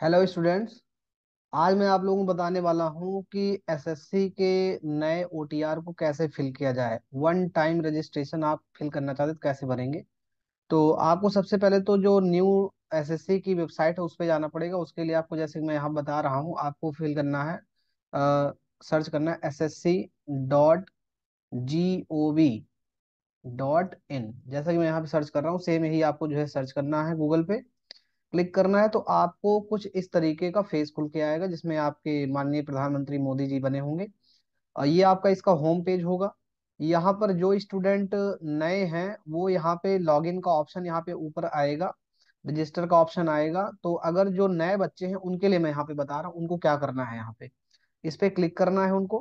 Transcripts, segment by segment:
hello students आज मैं आप लोगों को बताने वाला हूं कि एसएससी के नए ओटीआर को कैसे फिल किया जाए वन टाइम रजिस्ट्रेशन आप फिल करना चाहते तो कैसे भरेंगे तो आपको सबसे पहले तो जो न्यू एसएससी की वेबसाइट है उस पर जाना पड़ेगा उसके लिए आपको जैसे मैं यहाँ बता रहा हूँ आपको फिल करना है आ, सर्च करना है S S C dot G O V dot in जैसा कि मैं यहाँ पे सर्च कर रहा हूँ सेम यही आपको जो है सर्च करना है गूगल पे क्लिक करना है तो आपको कुछ इस तरीके का फेस खुल के आएगा जिसमें आपके माननीय प्रधानमंत्री मोदी जी बने होंगे ये आपका इसका होम पेज होगा यहाँ पर जो स्टूडेंट नए हैं वो यहाँ पे लॉगिन का ऑप्शन यहाँ पे ऊपर आएगा रजिस्टर का ऑप्शन आएगा तो अगर जो नए बच्चे हैं उनके लिए मैं यहाँ पे बता रहा हूँ उनको क्या करना है यहाँ पे इस पे क्लिक करना है उनको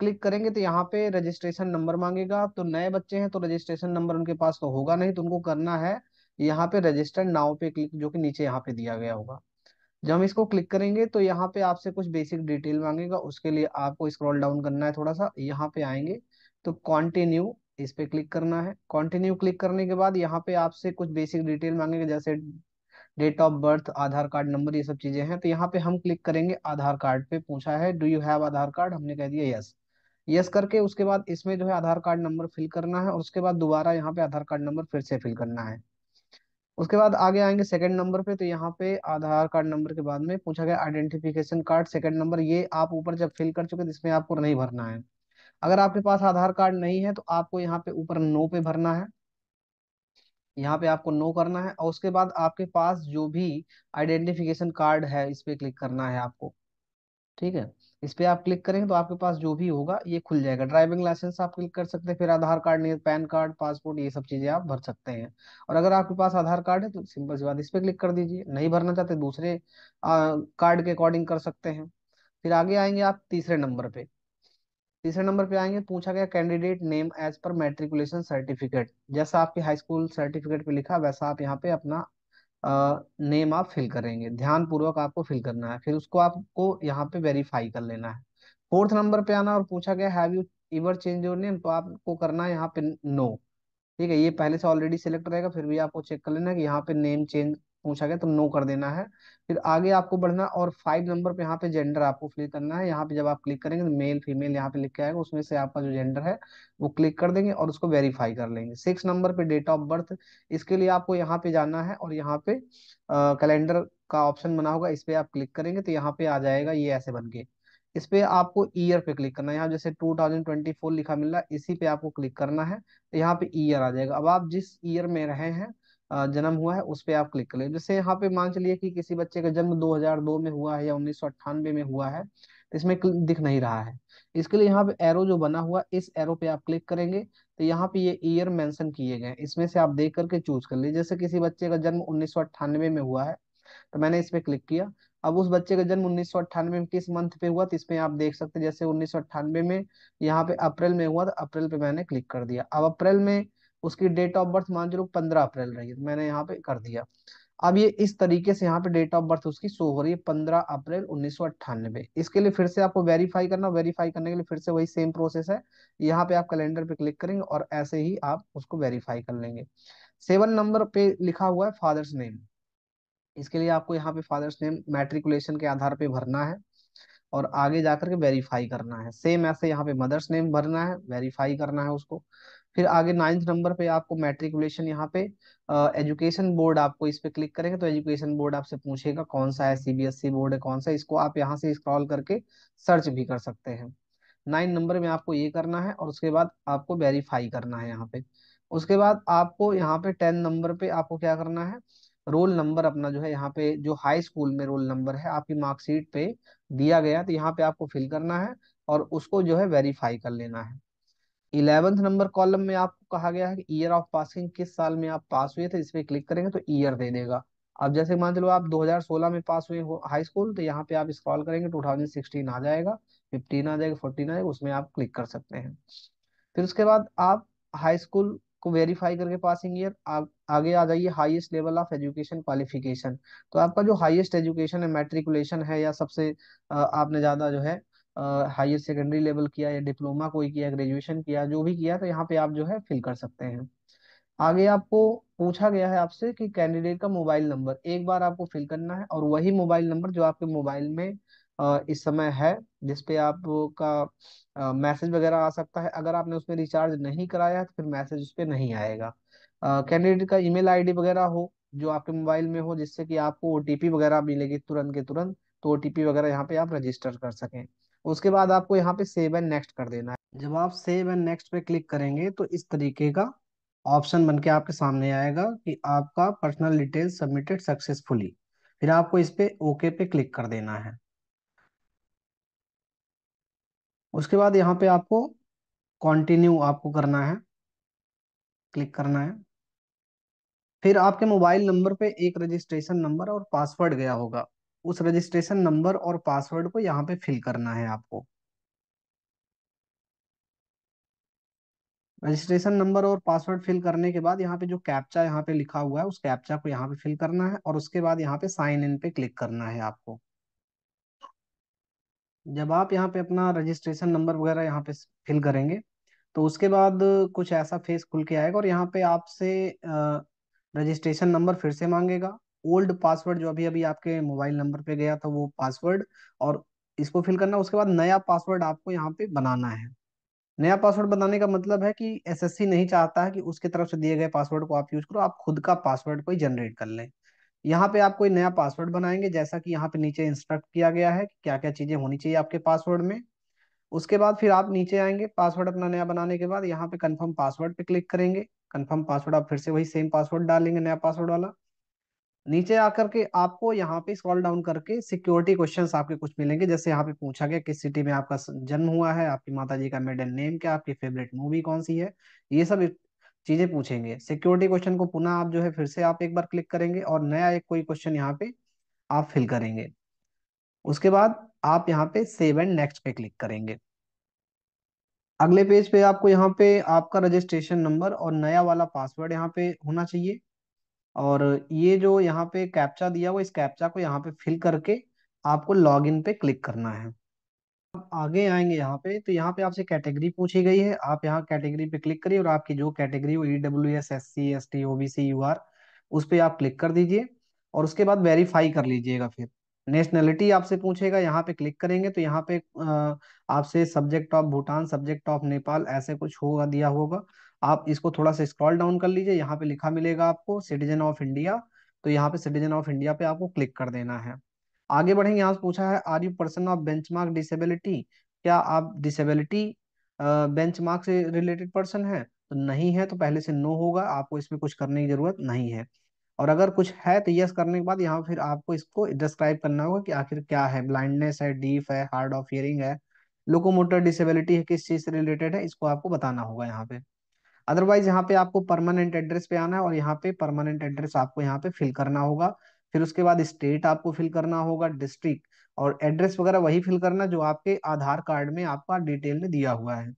क्लिक करेंगे तो यहाँ पे रजिस्ट्रेशन नंबर मांगेगा तो नए बच्चे हैं तो रजिस्ट्रेशन नंबर उनके पास तो होगा नहीं तो उनको करना है यहाँ पे रजिस्टर्ड नाउ पे क्लिक जो कि नीचे यहाँ पे दिया गया होगा जब हम इसको क्लिक करेंगे तो यहाँ पे आपसे कुछ बेसिक डिटेल मांगेगा उसके लिए आपको स्क्रॉल डाउन करना है थोड़ा सा यहाँ पे आएंगे तो कॉन्टिन्यू इस पे क्लिक करना है कॉन्टिन्यू क्लिक करने के बाद यहाँ पे आपसे कुछ बेसिक डिटेल मांगेगा जैसे date of birth Aadhaar card number ये सब चीजें हैं तो यहाँ पे हम क्लिक करेंगे आधार कार्ड पे पूछा है do you have Aadhaar card हमने कह दिया यस यस करके उसके बाद इसमें जो है आधार कार्ड नंबर फिल करना है और उसके बाद दोबारा यहाँ पे आधार कार्ड नंबर फिर से फिल करना है उसके बाद आगे आएंगे सेकंड नंबर पे तो यहाँ पे आधार कार्ड नंबर के बाद में पूछा गया आइडेंटिफिकेशन कार्ड सेकंड नंबर ये आप ऊपर जब फिल कर चुके इसमें आपको नहीं भरना है अगर आपके पास आधार कार्ड नहीं है तो आपको यहाँ पे ऊपर नो पे भरना है यहाँ पे आपको नो करना है और उसके बाद आपके पास जो भी आइडेंटिफिकेशन कार्ड है इस पे क्लिक करना है आपको ठीक है इस पर आप क्लिक करेंगे तो आपके पास जो भी होगा ये खुल जाएगा ड्राइविंग लाइसेंस आप क्लिक कर सकते हैं फिर आधार कार्ड नहीं पैन कार्ड पासपोर्ट ये सब चीजें आप भर सकते हैं और अगर आपके पास आधार कार्ड है तो सिंपल सी बात इस पर क्लिक कर दीजिए नहीं भरना चाहते दूसरे कार्ड के अकॉर्डिंग कर सकते हैं फिर आगे आएंगे आप तीसरे नंबर पे तीसरे नंबर पे आएंगे पूछा गया कैंडिडेट नेम एज पर मैट्रिकुलेशन सर्टिफिकेट जैसा आपके हाई स्कूल सर्टिफिकेट पे लिखा वैसा आप यहाँ पे अपना नेम आप फिल करेंगे ध्यान पूर्वक आपको फिल करना है फिर उसको आपको यहाँ पे वेरीफाई कर लेना है फोर्थ नंबर पे आना और पूछा गया have you ever change your name तो आपको करना है यहाँ पे नो ठीक है ये पहले से ऑलरेडी सिलेक्ट रहेगा फिर भी आपको चेक कर लेना कि यहाँ पे नेम चेंज पूछा गया तो नो कर देना है फिर आगे आपको बढ़ना और फाइव नंबर पे यहाँ पे जेंडर आपको फिल करना है यहाँ पे जब आप क्लिक करेंगे तो मेल फीमेल यहाँ पे लिख के आएगा उसमें से आपका जो जेंडर है वो क्लिक कर देंगे और उसको वेरीफाई कर लेंगे सिक्स नंबर पे डेट ऑफ बर्थ इसके लिए आपको यहाँ पे जाना है और यहाँ पे कैलेंडर का ऑप्शन बना होगा इस पे आप क्लिक करेंगे तो यहाँ पे आ जाएगा ये ऐसे बन के इस पे आपको ईयर पे क्लिक करना है यहाँ जैसे 2024 लिखा मिल रहा है इसी पे आपको क्लिक करना है तो यहाँ पे ईयर आ जाएगा अब आप जिस ईयर में रहे हैं जन्म हुआ है उस पर आप क्लिक करें जैसे यहाँ पे मान चलिए कि किसी बच्चे का जन्म 2002 में हुआ है या उन्नीस में हुआ है तो इसमें दिख नहीं रहा है इसके लिए यहाँ पे एरो जो बना हुआ इस एरो पे आप क्लिक करेंगे तो यहाँ पे ये ईयर मेंशन किए गए इसमें से आप देख करके चूज कर लीजिए जैसे किसी बच्चे का जन्म उन्नीस में हुआ है तो मैंने इसमें क्लिक किया अब उस बच्चे का जन्म उन्नीस में किस मंथ पे हुआ तो इसमें आप देख सकते हैं जैसे उन्नीस में यहाँ पे अप्रैल में हुआ तो अप्रैल पे मैंने क्लिक कर दिया अब अप्रैल में उसकी डेट ऑफ बर्थ मान चलो पंद्रह अप्रैल रही है तो मैंने यहाँ पे कर दिया अब ये इस तरीके से यहाँ पे डेट ऑफ बर्थ उसकी शो हो रही है पंद्रह अप्रैल उन्नीस इसके लिए फिर से आपको वेरीफाई करना वेरीफाई करने के लिए फिर से वही सेम प्रोसेस है यहाँ पे आप कैलेंडर पे क्लिक करेंगे और ऐसे ही आप उसको वेरीफाई कर लेंगे सेवन नंबर पे लिखा हुआ है फादर्स नेम इसके लिए आपको यहाँ पे फादर्स नेम मैट्रिकुलेशन के आधार पे भरना है और आगे जाकर के वेरीफाई करना है सेम ऐसे यहाँ पे मदर्स नेम भरना है वेरीफाई करना है उसको फिर आगे नाइन्थ नंबर पे आपको मैट्रिकुलेशन यहाँ पे एजुकेशन बोर्ड आपको इस पे क्लिक करेंगे तो एजुकेशन बोर्ड आपसे पूछेगा कौन सा है सीबीएसई बोर्ड e है कौन सा इसको आप यहाँ से स्क्रॉल करके सर्च भी कर सकते हैं नाइन नंबर में आपको ये करना है और उसके बाद आपको वेरीफाई करना है यहाँ पे उसके बाद आपको यहाँ पे टेन नंबर पे आपको क्या करना है रोल नंबर अपना जो है यहाँ पे जो हाई स्कूल में रोल नंबर है आपकी मार्कशीट पे दिया गया तो यहाँ पे आपको फिल करना है और उसको जो है वेरीफाई कर लेना है इलेवेंथ नंबर कॉलम में आपको कहा गया है कि ईयर ऑफ पासिंग किस साल में आप पास हुए थे इस पर क्लिक करेंगे तो ईयर दे देगा अब जैसे मान चलो आप 2016 में पास हुए हो हाई स्कूल तो यहाँ पे आप स्क्रॉल करेंगे 2016 तो आ जाएगा 15 आ जाएगा 14 आ जाएगा उसमें आप क्लिक कर सकते हैं फिर उसके बाद आप हाई स्कूल को वेरीफाई करके पासिंग ईयर आप आगे आ जाइए highest level of education qualification तो आपका जो हाईएस्ट एजुकेशन है मेट्रिकुलेशन है या सबसे आपने ज़्यादा जो है हायर सेकेंडरी लेवल किया या डिप्लोमा कोई किया ग्रेजुएशन किया जो भी किया तो यहाँ पे आप जो है फिल कर सकते हैं आगे आपको पूछा गया है आपसे कि कैंडिडेट का मोबाइल नंबर एक बार आपको फिल करना है और वही मोबाइल नंबर जो आपके मोबाइल में इस समय है जिसपे आपका मैसेज वगैरह आ सकता है अगर आपने उसमें रिचार्ज नहीं कराया तो फिर मैसेज उस पर नहीं आएगा कैंडिडेट का ईमेल आईडी वगैरह हो जो आपके मोबाइल में हो जिससे कि आपको ओटीपी वगैरह मिलेगी तुरंत के तुरंत तो ओटीपी वगैरह यहाँ पे आप रजिस्टर कर सकें उसके बाद आपको यहाँ पे सेव एंड नेक्स्ट कर देना है जब आप सेव एंड नेक्स्ट पे क्लिक करेंगे तो इस तरीके का ऑप्शन बन के आपके सामने आएगा कि आपका पर्सनल डिटेल सबमिटेड सक्सेसफुली फिर आपको इस पे ओके पे क्लिक कर देना है उसके बाद यहाँ पे आपको कंटिन्यू आपको करना है क्लिक करना है फिर आपके मोबाइल नंबर पे एक रजिस्ट्रेशन नंबर और पासवर्ड गया होगा उस रजिस्ट्रेशन नंबर और पासवर्ड को यहाँ पे फिल करना है आपको रजिस्ट्रेशन नंबर और पासवर्ड फिल करने के बाद यहाँ पे जो कैप्चा यहाँ पे लिखा हुआ है उस कैप्चा को यहाँ पे फिल करना है और उसके बाद यहाँ पे साइन इन पे क्लिक करना है आपको जब आप यहाँ पे अपना रजिस्ट्रेशन नंबर वगैरह यहाँ पे फिल करेंगे तो उसके बाद कुछ ऐसा फेस खुल के आएगा और यहाँ पे आपसे रजिस्ट्रेशन नंबर फिर से मांगेगा ओल्ड पासवर्ड जो अभी अभी आपके मोबाइल नंबर पे गया था वो पासवर्ड और इसको फिल करना उसके बाद नया पासवर्ड आपको यहाँ पे बनाना है नया पासवर्ड बनाने का मतलब है कि एसएससी नहीं चाहता है कि उसके तरफ से दिए गए पासवर्ड को आप यूज करो आप खुद का पासवर्ड कोई जनरेट कर लें यहाँ पे आप कोई नया पासवर्ड बनाएंगे जैसा कि यहाँ पे नीचे इंस्ट्रक्ट किया गया है कि क्या क्या चीजें होनी चाहिए आपके पासवर्ड में उसके बाद फिर आप नीचे आएंगे पासवर्ड अपना नया बनाने के बाद यहाँ पे कन्फर्म पासवर्ड पे क्लिक करेंगे कन्फर्म पासवर्ड आप फिर से वही सेम पासवर्ड डालेंगे नया पासवर्ड वाला नीचे आकर के आपको यहाँ पे स्क्रॉल डाउन करके सिक्योरिटी क्वेश्चंस आपके कुछ मिलेंगे जैसे यहाँ पे पूछा गया किस सिटी में आपका जन्म हुआ है आपकी माता जी का मिडल नेम क्या आपकी फेवरेट मूवी कौन सी है ये सब चीजें पूछेंगे सिक्योरिटी क्वेश्चन को पुनः आप जो है फिर से आप एक बार क्लिक करेंगे और नया एक कोई क्वेश्चन यहाँ पे आप फिल करेंगे उसके बाद आप यहाँ पे सेव एंड नेक्स्ट पे क्लिक करेंगे अगले पेज पे आपको यहाँ पे आपका रजिस्ट्रेशन नंबर और नया वाला पासवर्ड यहाँ पे होना चाहिए और ये जो यहाँ पे कैप्चा दिया हुआ इस कैप्चा को यहाँ पे फिल करके आपको लॉग इन पे क्लिक करना है आप आगे आएंगे यहाँ पे तो यहाँ पे आपसे कैटेगरी पूछी गई है आप यहाँ कैटेगरी पे क्लिक करिए और आपकी जो कैटेगरी वो E W S S C S T O B C U R उस पर आप क्लिक कर दीजिए और उसके बाद वेरीफाई कर लीजिएगा फिर नेशनैलिटी आपसे पूछेगा यहाँ पे क्लिक करेंगे तो यहाँ पे आपसे subject of Bhutan subject of Nepal ऐसे कुछ होगा दिया होगा आप इसको थोड़ा सा स्क्रॉल डाउन कर लीजिए यहाँ पे लिखा मिलेगा आपको सिटीजन ऑफ इंडिया तो यहाँ पे सिटीजन ऑफ इंडिया पे आपको क्लिक कर देना है आगे बढ़ेंगे यहाँ से पूछा है are you person of benchmark disability क्या आप डिसेबिलिटी बेंचमार्क से रिलेटेड पर्सन है तो नहीं है तो पहले से नो होगा आपको इसमें कुछ करने की जरूरत नहीं है और अगर कुछ है तो यस करने के बाद यहाँ फिर आपको इसको डिस्क्राइब करना होगा कि आखिर क्या है ब्लाइंडनेस है डीफ है हार्ड ऑफ हियरिंग है लोकोमोटर डिसेबिलिटी है किस चीज से रिलेटेड है इसको आपको बताना होगा यहाँ पे अदरवाइज यहाँ पे आपको परमानेंट एड्रेस पे आना है और यहाँ पे परमानेंट एड्रेस आपको यहाँ पे फिल करना होगा फिर उसके बाद स्टेट आपको फिल करना होगा डिस्ट्रिक्ट और एड्रेस वगैरह वही फिल करना जो आपके आधार कार्ड में आपका डिटेल में दिया हुआ है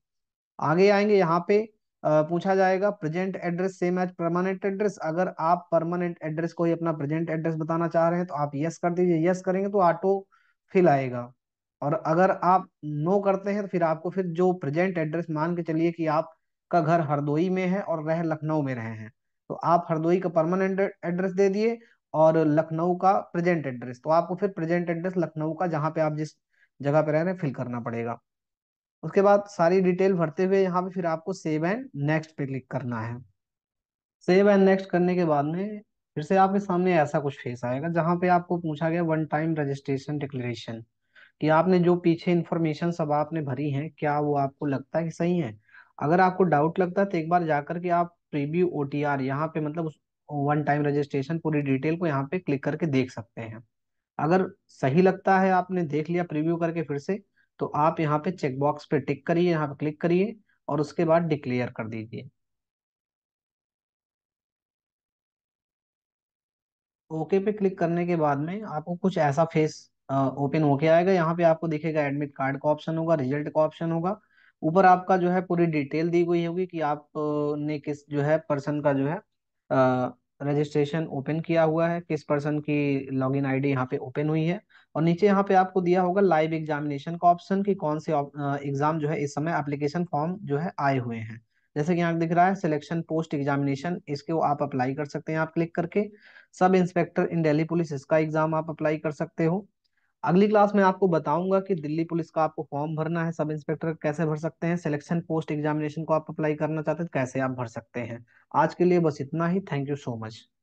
आगे आएंगे यहाँ पे पूछा जाएगा present address same as permanent address अगर आप परमानेंट एड्रेस को ही अपना प्रेजेंट एड्रेस बताना चाह रहे हैं तो आप यस कर दीजिए यस करेंगे तो ऑटो फिल आएगा और अगर आप नो करते हैं तो फिर आपको फिर जो प्रेजेंट एड्रेस मान के चलिए कि आप का घर हरदोई में है और वह लखनऊ में रहे हैं तो आप हरदोई का परमानेंट एड्रेस दे दिए और लखनऊ का प्रेजेंट एड्रेस तो आपको फिर प्रेजेंट एड्रेस लखनऊ का जहाँ पे आप जिस जगह पे रह रहे हैं फिल करना पड़ेगा उसके बाद सारी डिटेल भरते हुए यहाँ पे फिर आपको सेव एंड नेक्स्ट पे क्लिक करना है सेव एंड नेक्स्ट करने के बाद में फिर से आपके सामने ऐसा कुछ फेस आएगा जहाँ पे आपको पूछा गया वन टाइम रजिस्ट्रेशन डिक्लेरेशन कि आपने जो पीछे इन्फॉर्मेशन सब आपने भरी है क्या वो आपको लगता है कि सही है अगर आपको डाउट लगता है तो एक बार जाकर के आप प्रीव्यू ओ टी आर यहाँ पे मतलब वन टाइम रजिस्ट्रेशन पूरी डिटेल को यहाँ पे क्लिक करके देख सकते हैं अगर सही लगता है आपने देख लिया प्रीव्यू करके फिर से तो आप यहाँ पे चेकबॉक्स पे टिक करिए यहाँ पे क्लिक करिए और उसके बाद डिक्लेयर कर दीजिए ओके पे क्लिक करने के बाद में आपको कुछ ऐसा फेस ओपन होके आएगा यहाँ पे आपको दिखेगा एडमिट कार्ड का ऑप्शन होगा रिजल्ट का ऑप्शन होगा ऊपर आपका जो है पूरी डिटेल दी गई होगी कि आप ने किस जो है पर्सन का जो है रजिस्ट्रेशन ओपन किया हुआ है किस पर्सन की लॉगिन आईडी यहाँ पे ओपन हुई है और नीचे यहाँ पे आपको दिया होगा लाइव एग्जामिनेशन का ऑप्शन कि कौन से एग्जाम जो है इस समय एप्लीकेशन फॉर्म जो है आए हुए हैं जैसे कि यहाँ दिख रहा है सिलेक्शन पोस्ट एग्जामिनेशन इसके आप अप्लाई कर सकते हैं आप क्लिक करके सब इंस्पेक्टर इन दिल्ली पुलिस इसका एग्जाम आप अप्लाई कर सकते हो अगली क्लास में आपको बताऊंगा कि दिल्ली पुलिस का आपको फॉर्म भरना है सब इंस्पेक्टर कैसे भर सकते हैं सिलेक्शन पोस्ट एग्जामिनेशन को आप अप्लाई करना चाहते हैं तो कैसे आप भर सकते हैं आज के लिए बस इतना ही थैंक यू सो मच